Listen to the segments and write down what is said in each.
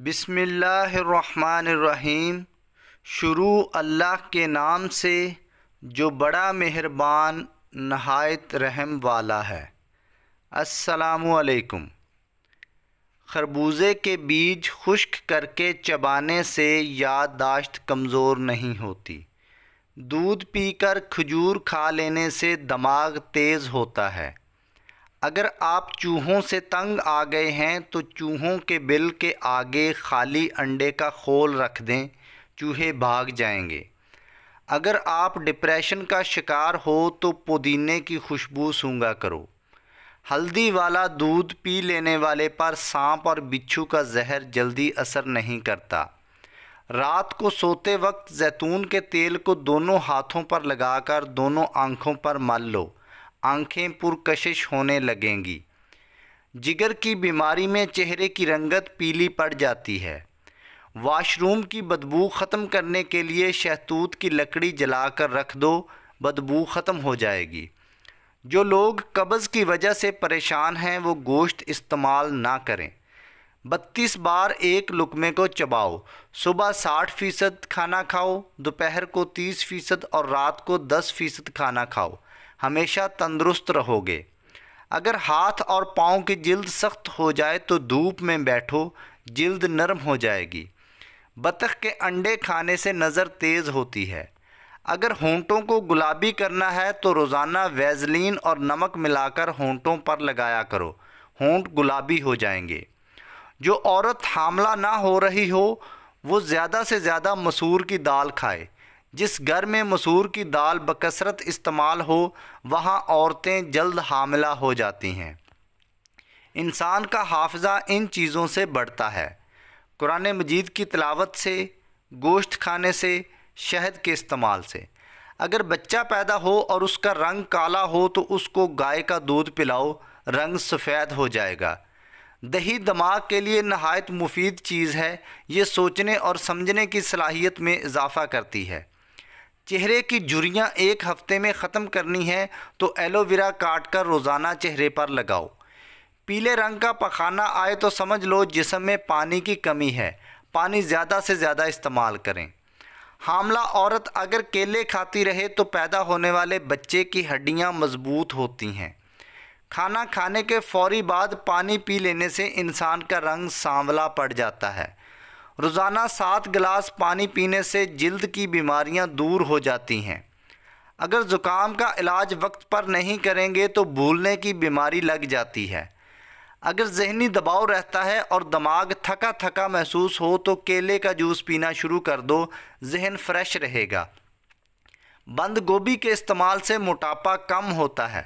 बिसमीम शुरू अल्लाह के नाम से जो बड़ा मेहरबान नहायत रहम वाला है असलकुम खरबूजे के बीज खुश्क करके चबाने से याददाश्त कमज़ोर नहीं होती दूध पीकर खजूर खा लेने से दिमाग तेज़ होता है अगर आप चूहों से तंग आ गए हैं तो चूहों के बिल के आगे खाली अंडे का खोल रख दें चूहे भाग जाएंगे अगर आप डिप्रेशन का शिकार हो तो पुदीने की खुशबू सूंगा करो हल्दी वाला दूध पी लेने वाले पर सांप और बिच्छू का जहर जल्दी असर नहीं करता रात को सोते वक्त जैतून के तेल को दोनों हाथों पर लगाकर दोनों आँखों पर मल लो आंखें पुरकशिश होने लगेंगी जिगर की बीमारी में चेहरे की रंगत पीली पड़ जाती है वाशरूम की बदबू ख़त्म करने के लिए शहतूत की लकड़ी जलाकर रख दो बदबू ख़त्म हो जाएगी जो लोग कब्ज़ की वजह से परेशान हैं वो गोश्त इस्तेमाल ना करें बत्तीस बार एक लुकमे को चबाओ सुबह साठ फ़ीसद खाना खाओ दोपहर को तीस फ़ीसद और रात को दस फ़ीसद खाना खाओ हमेशा तंदुरुस्त रहोगे अगर हाथ और पाँव की जल्द सख्त हो जाए तो धूप में बैठो जल्द नरम हो जाएगी बतख के अंडे खाने से नज़र तेज़ होती है अगर होंटों को गुलाबी करना है तो रोज़ाना वैजलिन और नमक मिलाकर होंटों पर लगाया करो होंट गुलाबी हो जाएंगे जो औरत हामला ना हो रही हो वो ज़्यादा से ज़्यादा मसूर की दाल खाए जिस घर में मसूर की दाल बकसरत इस्तेमाल हो वहाँ औरतें जल्द हामला हो जाती हैं इंसान का हाफजा इन चीज़ों से बढ़ता है कुरान मजीद की तलावत से गोश्त खाने से शहद के इस्तेमाल से अगर बच्चा पैदा हो और उसका रंग काला हो तो उसको गाय का दूध पिलाओ रंग सफ़ेद हो जाएगा दही दिमाग के लिए नहायत मुफीद चीज़ है ये सोचने और समझने की सलाहियत में इजाफ़ा करती है चेहरे की झुरियाँ एक हफ्ते में ख़त्म करनी है तो एलोवेरा काट कर रोज़ाना चेहरे पर लगाओ पीले रंग का पखाना आए तो समझ लो जिसम में पानी की कमी है पानी ज़्यादा से ज़्यादा इस्तेमाल करें हामला औरत अगर केले खाती रहे तो पैदा होने वाले बच्चे की हड्डियाँ मजबूत होती हैं खाना खाने के फौरी बाद पानी पी लेने से इंसान का रंग सांवला पड़ जाता है रोज़ाना सात गिलास पानी पीने से जल्द की बीमारियां दूर हो जाती हैं अगर ज़ुकाम का इलाज वक्त पर नहीं करेंगे तो भूलने की बीमारी लग जाती है अगर जहनी दबाव रहता है और दिमाग थका थका महसूस हो तो केले का जूस पीना शुरू कर दो जहन फ्रेश रहेगा बंद गोभी के इस्तेमाल से मोटापा कम होता है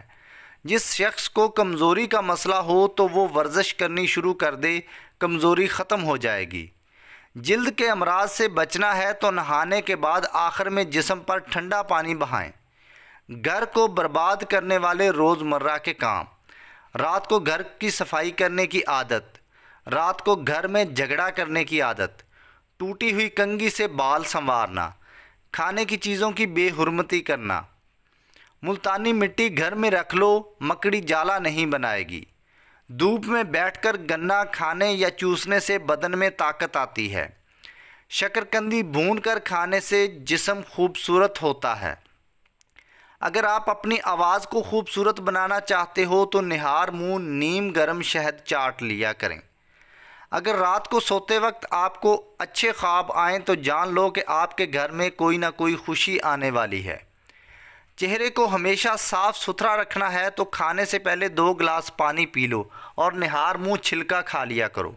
जिस शख्स को कमज़ोरी का मसला हो तो वो वर्जिश करनी शुरू कर दे कमज़ोरी ख़त्म हो जाएगी जल्द के अमराज से बचना है तो नहाने के बाद आखिर में जिसम पर ठंडा पानी बहाएं घर को बर्बाद करने वाले रोज़मर्रा के काम रात को घर की सफाई करने की आदत रात को घर में झगड़ा करने की आदत टूटी हुई कंगी से बाल संवारना खाने की चीज़ों की बेहरमती करना मुल्तानी मिट्टी घर में रख लो मकड़ी जाला नहीं बनाएगी धूप में बैठकर गन्ना खाने या चूसने से बदन में ताकत आती है शकरकंदी भून कर खाने से जिसम खूबसूरत होता है अगर आप अपनी आवाज़ को खूबसूरत बनाना चाहते हो तो निहार मुँह नीम गर्म शहद चाट लिया करें अगर रात को सोते वक्त आपको अच्छे ख्वाब आएँ तो जान लो कि आपके घर में कोई ना कोई खुशी आने वाली है चेहरे को हमेशा साफ़ सुथरा रखना है तो खाने से पहले दो गिलास पानी पी लो और निहार मुंह छिलका खा लिया करो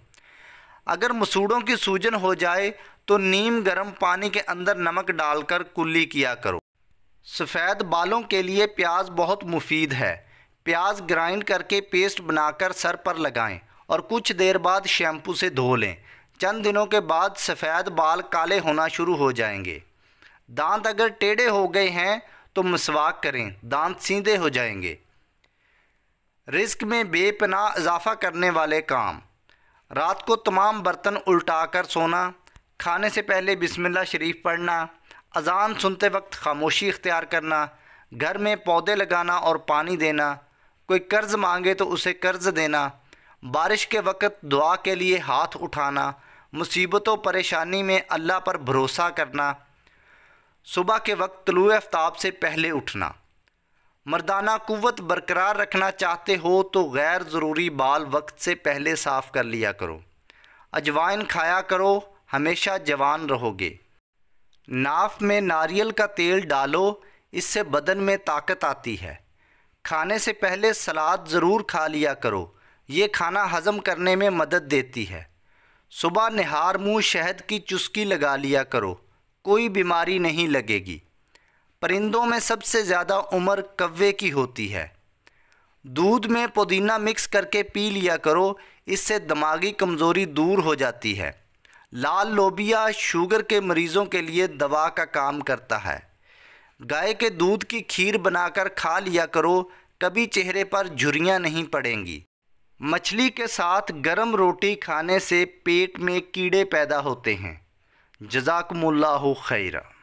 अगर मसूड़ों की सूजन हो जाए तो नीम गर्म पानी के अंदर नमक डालकर कुल्ली किया करो सफ़ेद बालों के लिए प्याज बहुत मुफीद है प्याज ग्राइंड करके पेस्ट बनाकर सर पर लगाएं और कुछ देर बाद शैम्पू से धो लें चंद दिनों के बाद सफ़ेद बाल काले होना शुरू हो जाएंगे दांत अगर टेढ़े हो गए हैं तो मसवाक करें दांत सीधे हो जाएंगे रिस्क में बेपनाह इजाफा करने वाले काम रात को तमाम बर्तन उल्टा कर सोना खाने से पहले बिस्मिल्लाह शरीफ पढ़ना अजान सुनते वक्त खामोशी इख्तियार करना घर में पौधे लगाना और पानी देना कोई कर्ज़ मांगे तो उसे कर्ज़ देना बारिश के वक़्त दुआ के लिए हाथ उठाना मुसीबतों परेशानी में अल्लाह पर भरोसा करना सुबह के वक्त तलु आफ्ताब से पहले उठना मर्दाना कुत बरकरार रखना चाहते हो तो गैर ज़रूरी बाल वक्त से पहले साफ़ कर लिया करो अजवाइन खाया करो हमेशा जवान रहोगे नाफ में नारियल का तेल डालो इससे बदन में ताकत आती है खाने से पहले सलाद ज़रूर खा लिया करो ये खाना हज़म करने में मदद देती है सुबह निहार मुँह शहद की चुस्की लगा लिया करो कोई बीमारी नहीं लगेगी परिंदों में सबसे ज़्यादा उम्र कव्वे की होती है दूध में पुदीना मिक्स करके पी लिया करो इससे दिमागी कमज़ोरी दूर हो जाती है लाल लोबिया शुगर के मरीज़ों के लिए दवा का काम करता है गाय के दूध की खीर बनाकर खा लिया करो कभी चेहरे पर झुरियाँ नहीं पड़ेंगी मछली के साथ गर्म रोटी खाने से पेट में कीड़े पैदा होते हैं جزاكم الله خيرا